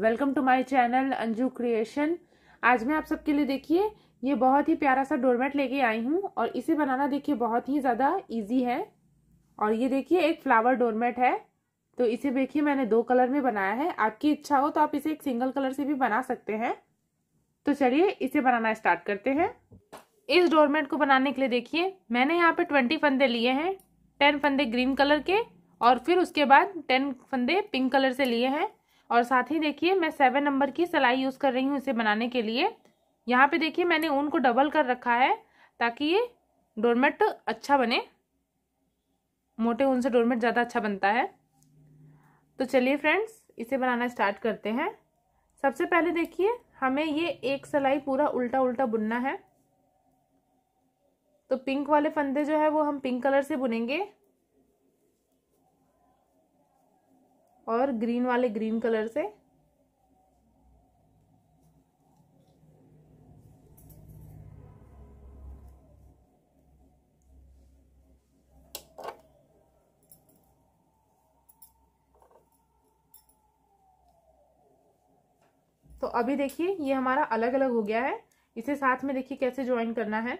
welcome to my channel Anju creation आज मैं आप सबके लिए देखिए ये बहुत ही प्यारा सा डोरमेट लेके आई हूँ और इसे बनाना देखिए बहुत ही ज़्यादा इजी है और ये देखिए एक फ्लावर डोरमेट है तो इसे देखिए मैंने दो कलर में बनाया है आपकी इच्छा हो तो आप इसे एक सिंगल कलर से भी बना सकते हैं तो चलिए इसे बनाना स्टार्ट करते हैं इस डोरमेट को बनाने के लिए देखिए मैंने यहाँ पर ट्वेंटी फंदे लिए हैं टेन फंदे ग्रीन कलर के और फिर उसके बाद टेन फंदे पिंक कलर से लिए हैं और साथ ही देखिए मैं सेवन नंबर की सलाई यूज़ कर रही हूँ इसे बनाने के लिए यहाँ पे देखिए मैंने ऊन को डबल कर रखा है ताकि ये डोरमेट अच्छा बने मोटे ऊन से डोरमेट ज़्यादा अच्छा बनता है तो चलिए फ्रेंड्स इसे बनाना स्टार्ट करते हैं सबसे पहले देखिए हमें ये एक सिलाई पूरा उल्टा उल्टा बुनना है तो पिंक वाले फंदे जो है वो हम पिंक कलर से बुनेंगे और ग्रीन वाले ग्रीन कलर से तो अभी देखिए ये हमारा अलग अलग हो गया है इसे साथ में देखिए कैसे ज्वाइन करना है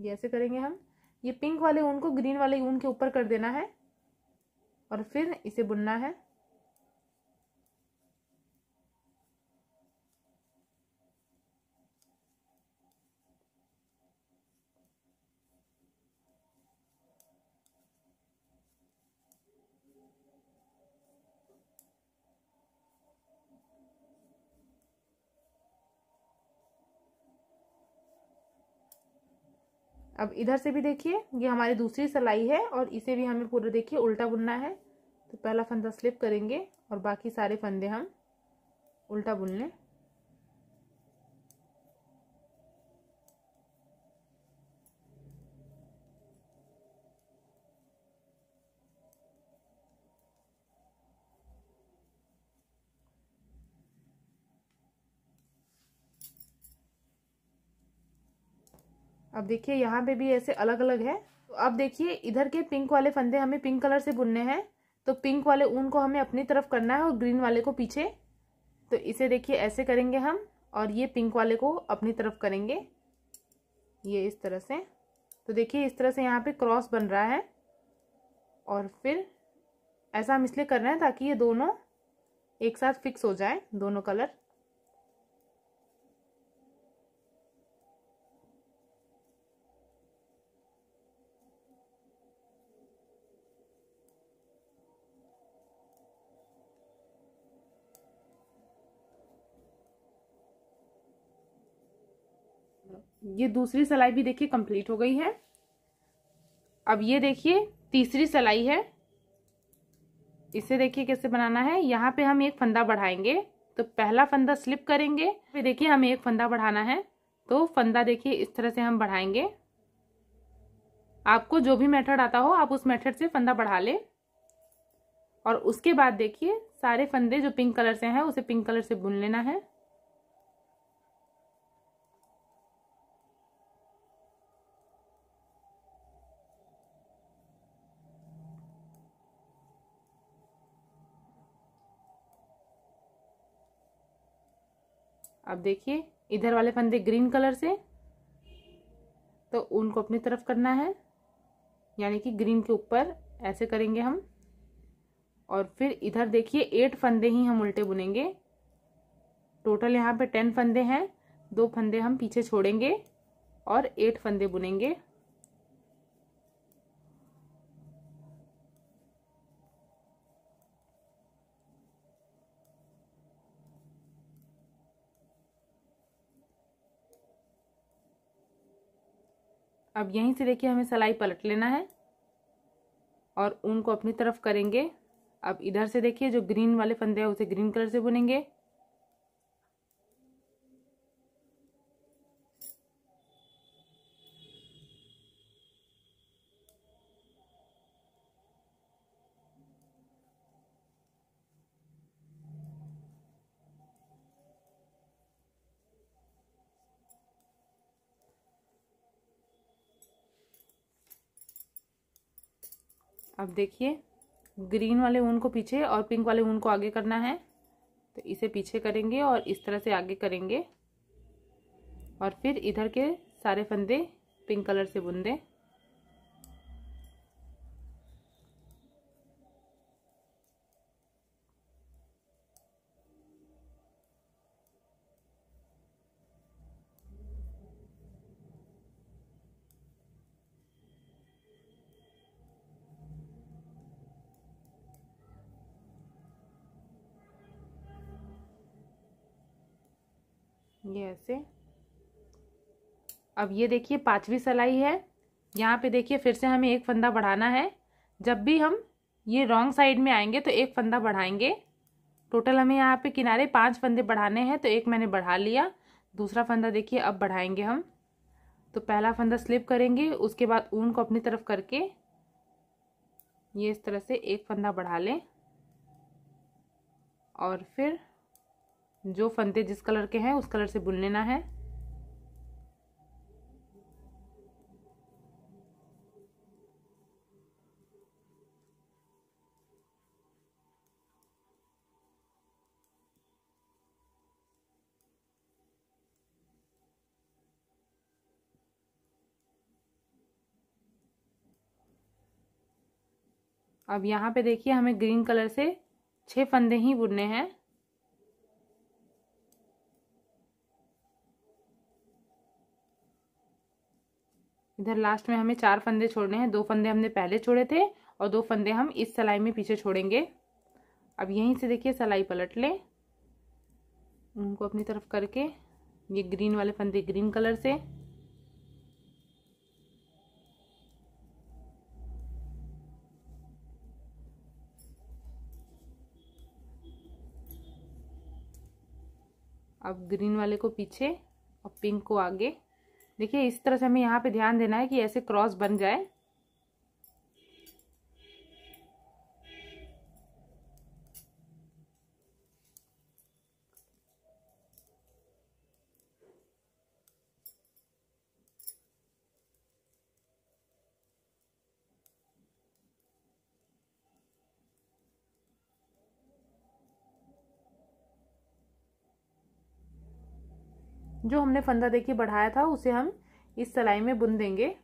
ये ऐसे करेंगे हम ये पिंक वाले ऊन को ग्रीन वाले ऊन के ऊपर कर देना है और फिर इसे बुनना है अब इधर से भी देखिए ये हमारी दूसरी सिलाई है और इसे भी हमें पूरा देखिए उल्टा बुनना है तो पहला फंदा स्लिप करेंगे और बाकी सारे फंदे हम उल्टा बुन लें अब देखिए यहाँ पे भी ऐसे अलग अलग है तो अब देखिए इधर के पिंक वाले फंदे हमें पिंक कलर से बुनने हैं तो पिंक वाले ऊन को हमें अपनी तरफ करना है और ग्रीन वाले को पीछे तो इसे देखिए ऐसे करेंगे हम और ये पिंक वाले को अपनी तरफ करेंगे ये इस तरह से तो देखिए इस तरह से यहाँ पे क्रॉस बन रहा है और फिर ऐसा हम इसलिए कर रहे हैं ताकि ये दोनों एक साथ फिक्स हो जाए दोनों कलर ये दूसरी सलाई भी देखिए कंप्लीट हो गई है अब ये देखिए तीसरी सलाई है इसे देखिए कैसे बनाना है यहाँ पे हम एक फंदा बढ़ाएंगे तो पहला फंदा स्लिप करेंगे फिर देखिए हमें एक फंदा बढ़ाना है तो फंदा देखिए इस तरह से हम बढ़ाएंगे आपको जो भी मेथड आता हो आप उस मेथड से फंदा बढ़ा ले और उसके बाद देखिए सारे फंदे जो पिंक कलर से हैं उसे पिंक कलर से बुन लेना है अब देखिए इधर वाले फंदे ग्रीन कलर से तो उनको अपनी तरफ करना है यानी कि ग्रीन के ऊपर ऐसे करेंगे हम और फिर इधर देखिए एट फंदे ही हम उल्टे बुनेंगे टोटल यहाँ पे टेन फंदे हैं दो फंदे हम पीछे छोड़ेंगे और एट फंदे बुनेंगे अब यहीं से देखिए हमें सलाई पलट लेना है और ऊन को अपनी तरफ करेंगे अब इधर से देखिए जो ग्रीन वाले फंदे हैं उसे ग्रीन कलर से बुनेंगे अब देखिए ग्रीन वाले ऊन को पीछे और पिंक वाले ऊन को आगे करना है तो इसे पीछे करेंगे और इस तरह से आगे करेंगे और फिर इधर के सारे फंदे पिंक कलर से बुन दें ये ऐसे अब ये देखिए पांचवी सलाई है यहाँ पे देखिए फिर से हमें एक फंदा बढ़ाना है जब भी हम ये रॉन्ग साइड में आएंगे तो एक फंदा बढ़ाएंगे टोटल हमें यहाँ पे किनारे पांच फंदे बढ़ाने हैं तो एक मैंने बढ़ा लिया दूसरा फंदा देखिए अब बढ़ाएंगे हम तो पहला फंदा स्लिप करेंगे उसके बाद ऊन को अपनी तरफ करके ये इस तरह से एक फंदा बढ़ा लें और फिर जो फंदे जिस कलर के हैं उस कलर से बुन लेना है अब यहाँ पे देखिए हमें ग्रीन कलर से छः फंदे ही बुनने हैं इधर लास्ट में हमें चार फंदे छोड़ने हैं दो फंदे हमने पहले छोड़े थे और दो फंदे हम इस सलाई में पीछे छोड़ेंगे अब यहीं से देखिए सलाई पलट लें उनको अपनी तरफ करके ये ग्रीन वाले फंदे ग्रीन कलर से अब ग्रीन वाले को पीछे और पिंक को आगे देखिए इस तरह से हमें यहाँ पे ध्यान देना है कि ऐसे क्रॉस बन जाए जो हमने फंदा देखिए बढ़ाया था उसे हम इस सलाई में बुन देंगे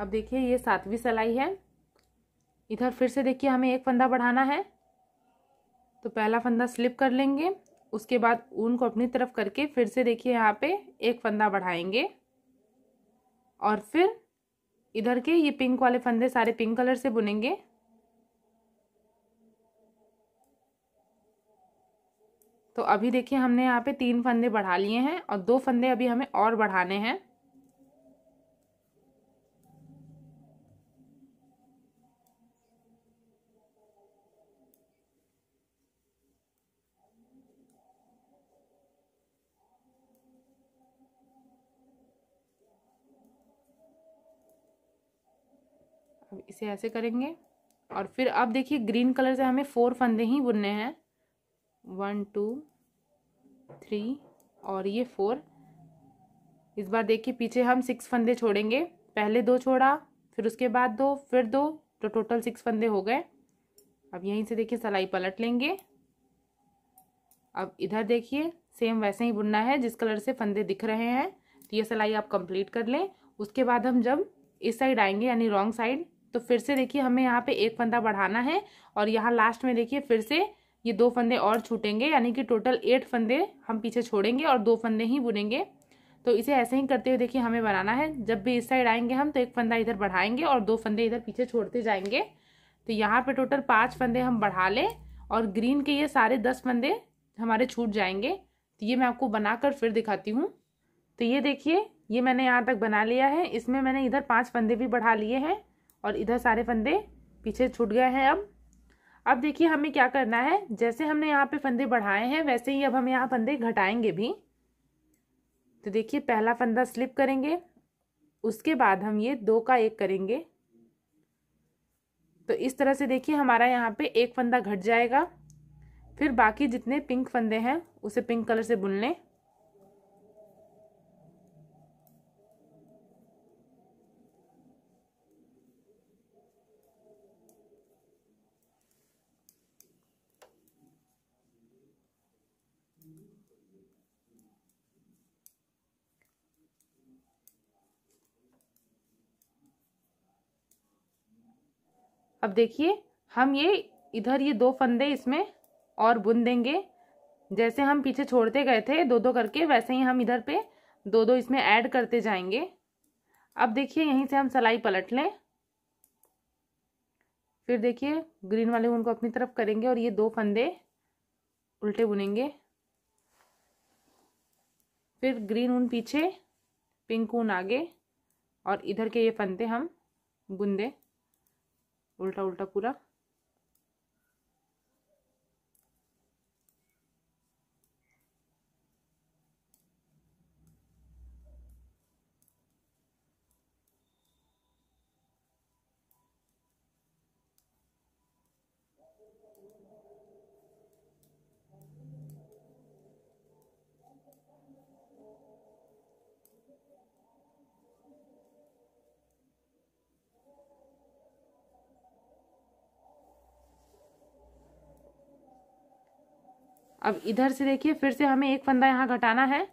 अब देखिए ये सातवीं सलाई है इधर फिर से देखिए हमें एक फंदा बढ़ाना है तो पहला फंदा स्लिप कर लेंगे उसके बाद ऊन को अपनी तरफ करके फिर से देखिए यहाँ पे एक फंदा बढ़ाएंगे और फिर इधर के ये पिंक वाले फंदे सारे पिंक कलर से बुनेंगे तो अभी देखिए हमने यहाँ पे तीन फंदे बढ़ा लिए हैं और दो फंदे अभी हमें और बढ़ाने हैं अब इसे ऐसे करेंगे और फिर अब देखिए ग्रीन कलर से हमें फोर फंदे ही बुनने हैं वन टू थ्री और ये फोर इस बार देखिए पीछे हम सिक्स फंदे छोड़ेंगे पहले दो छोड़ा फिर उसके बाद दो फिर दो तो टोटल सिक्स फंदे हो गए अब यहीं से देखिए सलाई पलट लेंगे अब इधर देखिए सेम वैसे ही बुनना है जिस कलर से फंदे दिख रहे हैं तो ये सिलाई आप कंप्लीट कर लें उसके बाद हम जब इस साइड आएंगे यानी रॉन्ग साइड तो फिर से देखिए हमें यहाँ पे एक फंदा बढ़ाना है और यहाँ लास्ट में देखिए फिर से ये दो फंदे और छूटेंगे यानी कि टोटल एट फंदे हम पीछे छोड़ेंगे और दो फंदे ही बुनेंगे तो इसे ऐसे ही करते हुए देखिए हमें बनाना है जब भी इस साइड आएंगे हम तो एक फंदा इधर बढ़ाएंगे और दो फंदे इधर पीछे छोड़ते जाएंगे तो यहाँ पे टोटल पाँच फंदे हम बढ़ा लें और ग्रीन के ये सारे दस फंदे हमारे छूट जाएंगे तो ये मैं आपको बनाकर फिर दिखाती हूँ तो ये देखिए ये मैंने यहाँ तक बना लिया है इसमें मैंने इधर पाँच फंदे भी बढ़ा लिए हैं और इधर सारे फंदे पीछे छूट गए हैं अब अब देखिए हमें क्या करना है जैसे हमने यहाँ पे फंदे बढ़ाए हैं वैसे ही अब हम यहाँ फंदे घटाएंगे भी तो देखिए पहला फंदा स्लिप करेंगे उसके बाद हम ये दो का एक करेंगे तो इस तरह से देखिए हमारा यहाँ पे एक फंदा घट जाएगा फिर बाकी जितने पिंक फंदे हैं उसे पिंक कलर से बुन लें अब देखिए हम ये इधर ये दो फंदे इसमें और बुन देंगे जैसे हम पीछे छोड़ते गए थे दो दो करके वैसे ही हम इधर पे दो दो इसमें ऐड करते जाएंगे अब देखिए यहीं से हम सलाई पलट लें फिर देखिए ग्रीन वाले उनको अपनी तरफ करेंगे और ये दो फंदे उल्टे बुनेंगे फिर ग्रीन ऊन पीछे पिंक ऊन आगे और इधर के ये फंदे हम बुन दें उल्टा उल्टा पूरा अब इधर से देखिए फिर से हमें एक फंदा यहाँ घटाना है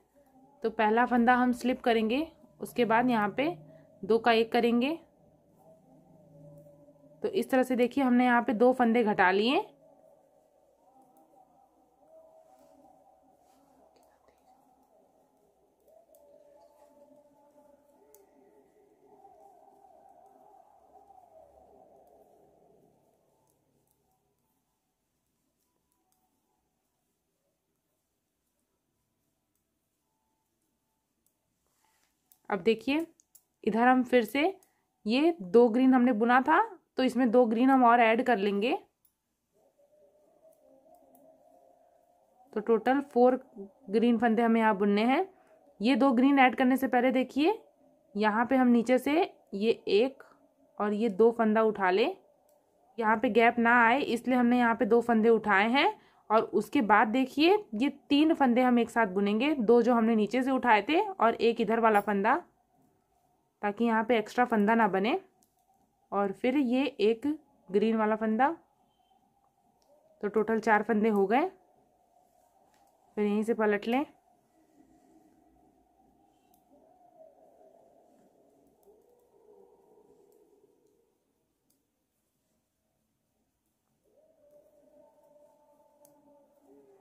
तो पहला फंदा हम स्लिप करेंगे उसके बाद यहाँ पे दो का एक करेंगे तो इस तरह से देखिए हमने यहाँ पे दो फंदे घटा लिए अब देखिए इधर हम फिर से ये दो ग्रीन हमने बुना था तो इसमें दो ग्रीन हम और ऐड कर लेंगे तो टोटल फोर ग्रीन फंदे हमें यहाँ बुनने हैं ये दो ग्रीन ऐड करने से पहले देखिए यहाँ पे हम नीचे से ये एक और ये दो फंदा उठा ले यहाँ पे गैप ना आए इसलिए हमने यहाँ पे दो फंदे उठाए हैं और उसके बाद देखिए ये तीन फंदे हम एक साथ बुनेंगे दो जो हमने नीचे से उठाए थे और एक इधर वाला फंदा ताकि यहाँ पे एक्स्ट्रा फंदा ना बने और फिर ये एक ग्रीन वाला फंदा तो टोटल चार फंदे हो गए फिर यहीं से पलट लें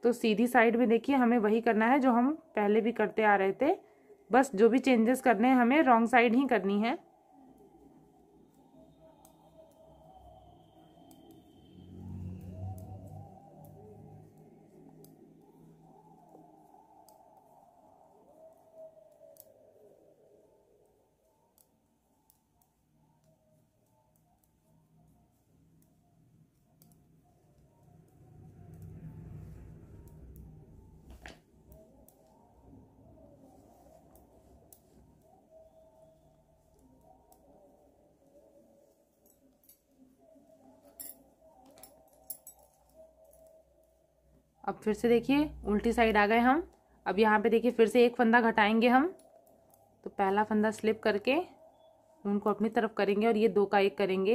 तो सीधी साइड में देखिए हमें वही करना है जो हम पहले भी करते आ रहे थे बस जो भी चेंजेस करने हैं हमें रॉन्ग साइड ही करनी है अब फिर से देखिए उल्टी साइड आ गए हम अब यहाँ पे देखिए फिर से एक फंदा घटाएंगे हम तो पहला फंदा स्लिप करके उनको अपनी तरफ करेंगे और ये दो का एक करेंगे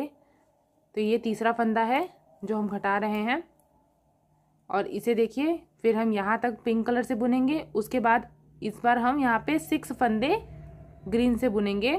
तो ये तीसरा फंदा है जो हम घटा रहे हैं और इसे देखिए फिर हम यहाँ तक पिंक कलर से बुनेंगे उसके बाद इस बार हम यहाँ पे सिक्स फंदे ग्रीन से बुनेंगे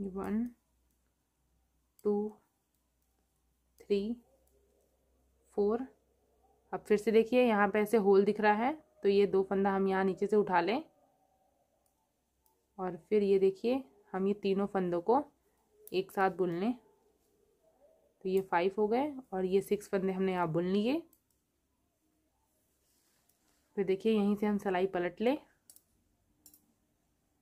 वन टू थ्री फोर अब फिर से देखिए यहाँ पे ऐसे होल दिख रहा है तो ये दो फंदा हम यहाँ नीचे से उठा लें और फिर ये देखिए हम ये तीनों फंदों को एक साथ बुन लें तो ये फाइव हो गए और ये सिक्स फंदे हमने यहाँ बुन लिए फिर देखिए यहीं से हम सिलाई पलट लें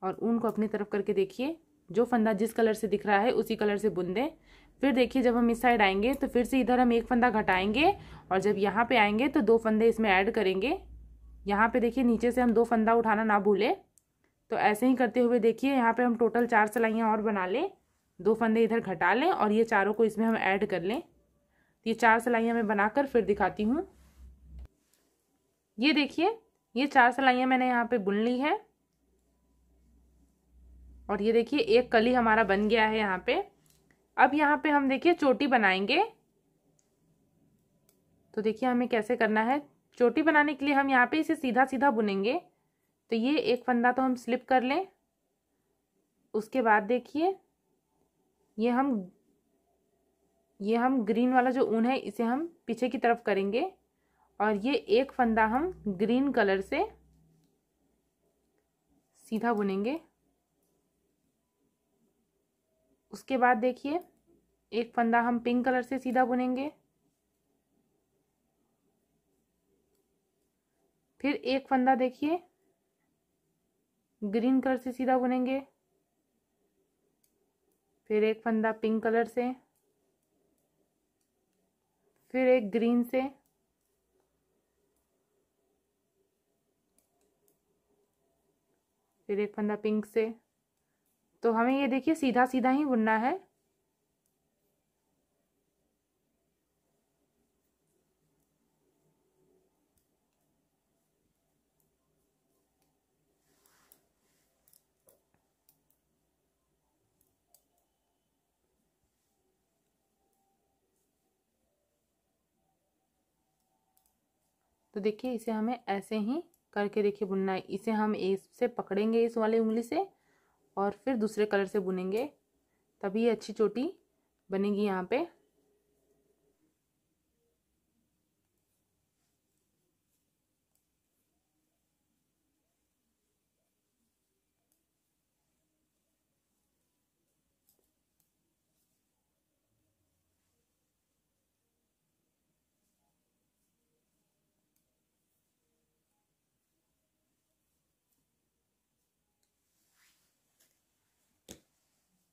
और ऊन को अपनी तरफ करके देखिए जो फंदा जिस कलर से दिख रहा है उसी कलर से बुन दें फिर देखिए जब हम इस साइड आएंगे तो फिर से इधर हम एक फंदा घटाएंगे और जब यहाँ पे आएंगे तो दो फंदे इसमें ऐड करेंगे यहाँ पे देखिए नीचे से हम दो फंदा उठाना ना भूलें तो ऐसे ही करते हुए देखिए यहाँ पे हम टोटल चार सिलाइयाँ और बना लें दो फंदे इधर घटा लें और ये चारों को इसमें हम ऐड कर लें ये चार सिलाइयाँ मैं बनाकर फिर दिखाती हूँ ये देखिए ये चार सिलाइयाँ मैंने यहाँ पर बुन ली है और ये देखिए एक कली हमारा बन गया है यहाँ पे अब यहाँ पे हम देखिए चोटी बनाएंगे तो देखिए हमें कैसे करना है चोटी बनाने के लिए हम यहाँ पे इसे सीधा सीधा बुनेंगे तो ये एक फंदा तो हम स्लिप कर लें उसके बाद देखिए ये हम ये हम ग्रीन वाला जो ऊन है इसे हम पीछे की तरफ करेंगे और ये एक फंदा हम ग्रीन कलर से सीधा बुनेंगे उसके बाद देखिए एक फंदा हम पिंक कलर से सीधा बुनेंगे फिर एक फंदा देखिए ग्रीन कलर से सीधा बुनेंगे फिर एक फंदा पिंक कलर से फिर एक ग्रीन से फिर एक फंदा पिंक से तो हमें ये देखिए सीधा सीधा ही बुनना है तो देखिए इसे हमें ऐसे ही करके देखिए बुनना है इसे हम इससे पकड़ेंगे इस वाली उंगली से और फिर दूसरे कलर से बुनेंगे तभी अच्छी चोटी बनेगी यहाँ पे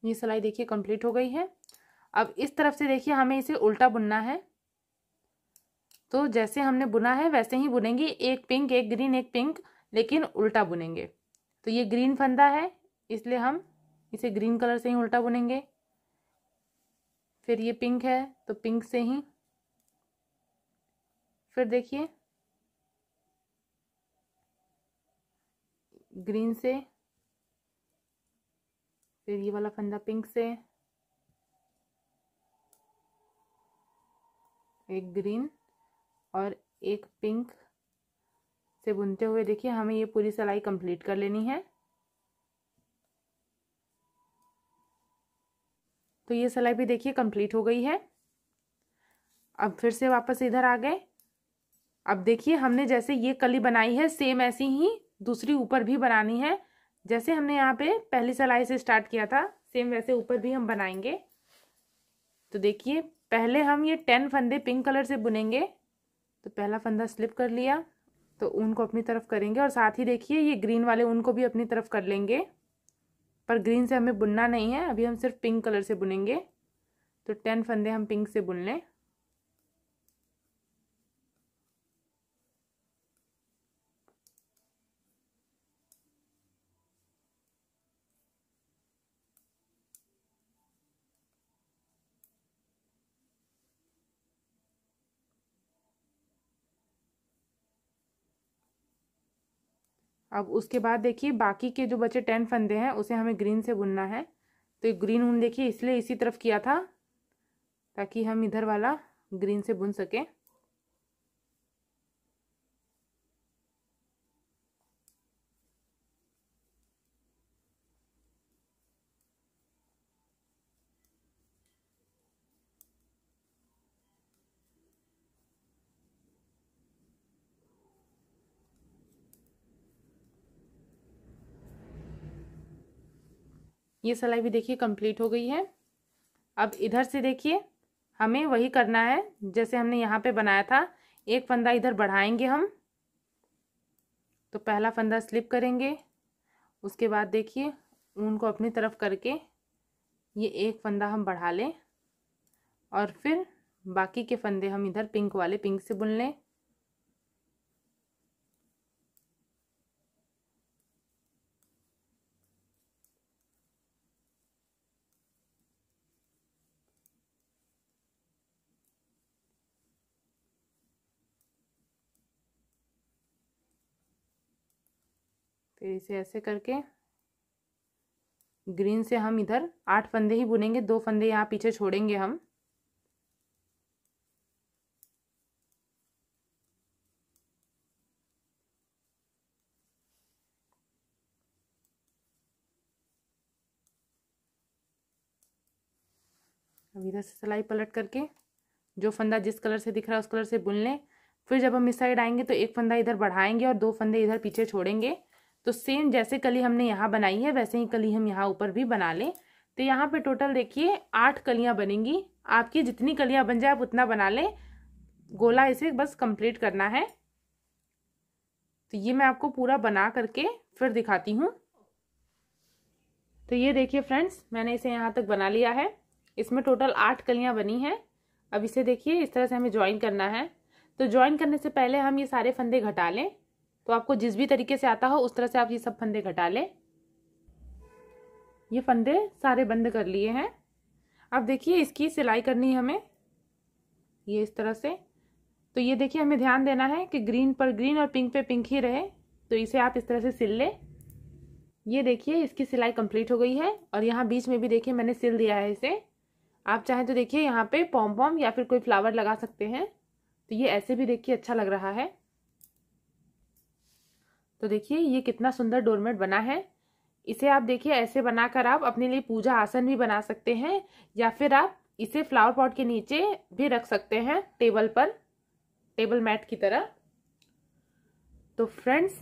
ये सिलाई देखिए कंप्लीट हो गई है अब इस तरफ से देखिए हमें इसे उल्टा बुनना है तो जैसे हमने बुना है वैसे ही बुनेंगे एक पिंक एक ग्रीन एक पिंक लेकिन उल्टा बुनेंगे तो ये ग्रीन फंदा है इसलिए हम इसे ग्रीन कलर से ही उल्टा बुनेंगे फिर ये पिंक है तो पिंक से ही फिर देखिए ग्रीन से फिर ये वाला फंदा पिंक से एक ग्रीन और एक पिंक से बुनते हुए देखिए हमें ये पूरी सिलाई कंप्लीट कर लेनी है तो ये सिलाई भी देखिए कंप्लीट हो गई है अब फिर से वापस इधर आ गए अब देखिए हमने जैसे ये कली बनाई है सेम ऐसी ही दूसरी ऊपर भी बनानी है जैसे हमने यहाँ पे पहली सलाई से स्टार्ट किया था सेम वैसे ऊपर भी हम बनाएंगे तो देखिए पहले हम ये टेन फंदे पिंक कलर से बुनेंगे तो पहला फंदा स्लिप कर लिया तो ऊन को अपनी तरफ करेंगे और साथ ही देखिए ये ग्रीन वाले ऊन को भी अपनी तरफ कर लेंगे पर ग्रीन से हमें बुनना नहीं है अभी हम सिर्फ पिंक कलर से बुनेंगे तो टेन फंदे हम पिंक से बुन लें अब उसके बाद देखिए बाकी के जो बचे टेन फंदे हैं उसे हमें ग्रीन से बुनना है तो ग्रीन ऊन देखिए इसलिए इसी तरफ किया था ताकि हम इधर वाला ग्रीन से बुन सकें ये सिलाई भी देखिए कंप्लीट हो गई है अब इधर से देखिए हमें वही करना है जैसे हमने यहाँ पे बनाया था एक फंदा इधर बढ़ाएंगे हम तो पहला फंदा स्लिप करेंगे उसके बाद देखिए ऊन को अपनी तरफ करके ये एक फंदा हम बढ़ा लें और फिर बाकी के फंदे हम इधर पिंक वाले पिंक से बुन लें फिर इसे ऐसे करके ग्रीन से हम इधर आठ फंदे ही बुनेंगे दो फंदे यहाँ पीछे छोड़ेंगे हम अब इधर से सिलाई पलट करके जो फंदा जिस कलर से दिख रहा है उस कलर से बुन लें फिर जब हम इस साइड आएंगे तो एक फंदा इधर बढ़ाएंगे और दो फंदे इधर पीछे छोड़ेंगे तो सेम जैसे कली हमने यहाँ बनाई है वैसे ही कली हम यहाँ ऊपर भी बना लें तो यहाँ पे टोटल देखिए आठ कलियाँ बनेंगी आपकी जितनी कलियाँ बन जाए आप उतना बना लें गोला इसे बस कंप्लीट करना है तो ये मैं आपको पूरा बना करके फिर दिखाती हूँ तो ये देखिए फ्रेंड्स मैंने इसे यहाँ तक बना लिया है इसमें टोटल आठ कलियाँ बनी हैं अब इसे देखिए इस तरह से हमें ज्वाइन करना है तो ज्वाइन करने से पहले हम ये सारे फंदे घटा लें तो आपको जिस भी तरीके से आता हो उस तरह से आप ये सब फंदे घटा लें ये फंदे सारे बंद कर लिए हैं अब देखिए इसकी सिलाई करनी है हमें ये इस तरह से तो ये देखिए हमें ध्यान देना है कि ग्रीन पर ग्रीन और पिंक पे पिंक ही रहे तो इसे आप इस तरह से सिल लें ये देखिए इसकी सिलाई कंप्लीट हो गई है और यहाँ बीच में भी देखिए मैंने सिल दिया है इसे आप चाहें तो देखिए यहाँ पे पॉम पॉम या फिर कोई फ्लावर लगा सकते हैं तो ये ऐसे भी देखिए अच्छा लग रहा है तो देखिए ये कितना सुंदर डोरमेट बना है इसे आप देखिए ऐसे बनाकर आप अपने लिए पूजा आसन भी बना सकते हैं या फिर आप इसे फ्लावर पॉट के नीचे भी रख सकते हैं टेबल पर टेबल मैट की तरह तो फ्रेंड्स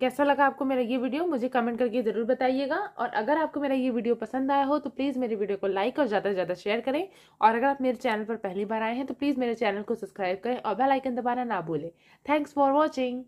कैसा लगा आपको मेरा ये वीडियो मुझे कमेंट करके ज़रूर बताइएगा और अगर आपको मेरा ये वीडियो पसंद आया हो तो प्लीज़ मेरे वीडियो को लाइक और ज़्यादा से ज़्यादा शेयर करें और अगर आप मेरे चैनल पर पहली बार आए हैं तो प्लीज़ मेरे चैनल को सब्सक्राइब करें और बेल आइकन दबाना ना भूलें थैंक्स फॉर वॉचिंग